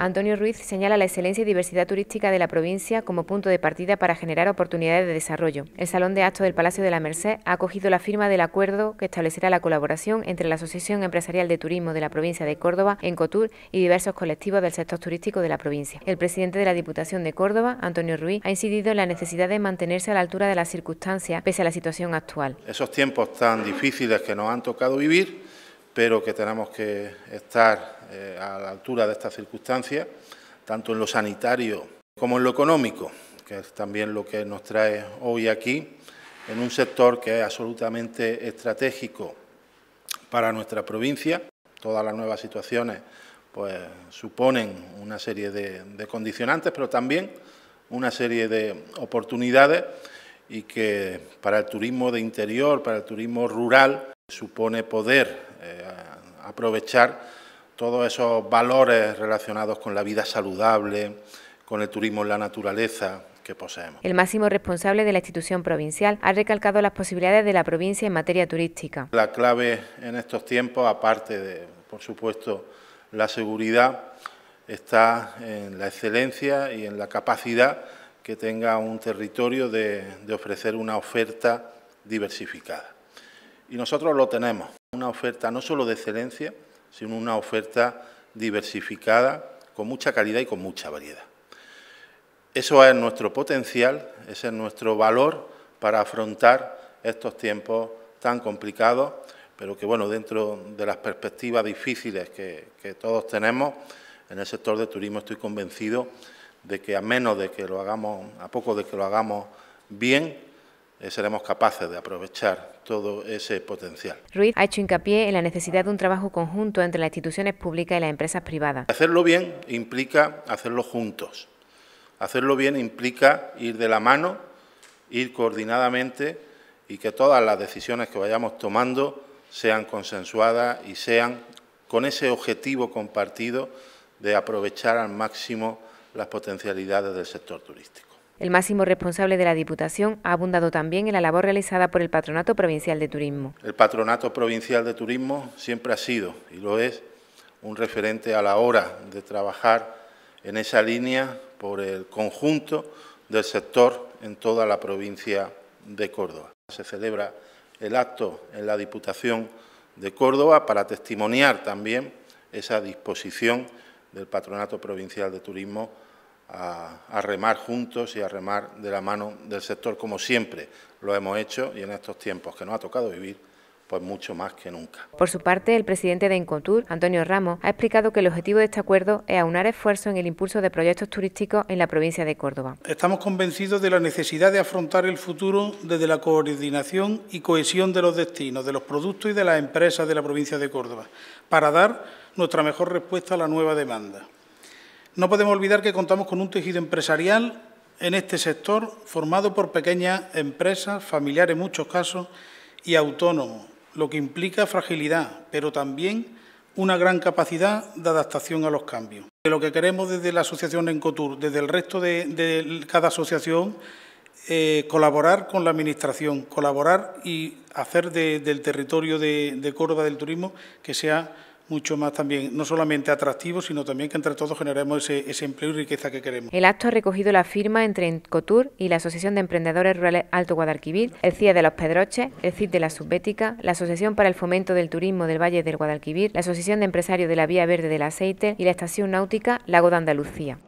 Antonio Ruiz señala la excelencia y diversidad turística de la provincia como punto de partida para generar oportunidades de desarrollo. El Salón de Actos del Palacio de la Merced ha acogido la firma del acuerdo que establecerá la colaboración entre la Asociación Empresarial de Turismo de la provincia de Córdoba, Encotur, y diversos colectivos del sector turístico de la provincia. El presidente de la Diputación de Córdoba, Antonio Ruiz, ha incidido en la necesidad de mantenerse a la altura de las circunstancias pese a la situación actual. Esos tiempos tan difíciles que nos han tocado vivir, pero que tenemos que estar eh, a la altura de estas circunstancias, tanto en lo sanitario como en lo económico, que es también lo que nos trae hoy aquí, en un sector que es absolutamente estratégico para nuestra provincia. Todas las nuevas situaciones pues, suponen una serie de condicionantes, pero también una serie de oportunidades y que para el turismo de interior, para el turismo rural, Supone poder eh, aprovechar todos esos valores relacionados con la vida saludable, con el turismo en la naturaleza, que poseemos. El máximo responsable de la institución provincial ha recalcado las posibilidades de la provincia en materia turística. La clave en estos tiempos, aparte de, por supuesto, la seguridad, está en la excelencia y en la capacidad que tenga un territorio de ofrecer una oferta diversificada y nosotros lo tenemos. Una oferta no solo de excelencia, sino una oferta diversificada, con mucha calidad y con mucha variedad. Eso es nuestro potencial, ese es nuestro valor para afrontar estos tiempos tan complicados, pero que, bueno, dentro de las perspectivas difíciles que, todos tenemos en el sector de turismo, estoy convencido de que a menos de que lo hagamos, a poco de que lo hagamos bien, eh, seremos capaces de aprovechar todo ese potencial. Ruiz ha hecho hincapié en la necesidad de un trabajo conjunto entre las instituciones públicas y las empresas privadas. Hacerlo bien implica hacerlo juntos. Hacerlo bien implica ir de la mano, ir coordinadamente y que todas las decisiones que vayamos tomando sean consensuadas y sean con ese objetivo compartido de aprovechar al máximo las potencialidades del sector turístico. El máximo responsable de la Diputación ha abundado también en la labor realizada por el Patronato Provincial de Turismo. El Patronato Provincial de Turismo siempre ha sido, y lo es, un referente a la hora de trabajar en esa línea por el conjunto del sector en toda la provincia de Córdoba. Se celebra el acto en la Diputación de Córdoba para testimoniar también esa disposición del Patronato Provincial de Turismo a, remar juntos y a remar de la mano del sector como siempre lo hemos hecho y en estos tiempos que nos ha tocado vivir pues mucho más que nunca. Por su parte, el presidente de Incontur, Antonio Ramos, ha explicado que el objetivo de este acuerdo es aunar esfuerzos en el impulso de proyectos turísticos en la provincia de Córdoba. Estamos convencidos de la necesidad de afrontar el futuro desde la coordinación y cohesión de los destinos, de los productos y de las empresas de la provincia de Córdoba, para dar nuestra mejor respuesta a la nueva demanda. No podemos olvidar que contamos con un tejido empresarial en este sector formado por pequeñas empresas, familiares en muchos casos, y autónomos, lo que implica fragilidad, pero también una gran capacidad de adaptación a los cambios. Lo que queremos desde la asociación Encotur, desde el resto de, cada asociación, eh, colaborar con la Administración, colaborar y hacer del territorio de, de Córdoba del Turismo que sea mucho más también, no solamente atractivo, sino también que entre todos generemos ese, empleo y riqueza que queremos. El acto ha recogido la firma entre Encotur y la Asociación de Emprendedores Rurales Alto Guadalquivir, el CIE de los Pedroches, el CID e de la Subbética, la Asociación para el Fomento del Turismo del Valle del Guadalquivir, la Asociación de Empresarios de la Vía Verde del Aceite y la Estación Náutica Lago de Andalucía.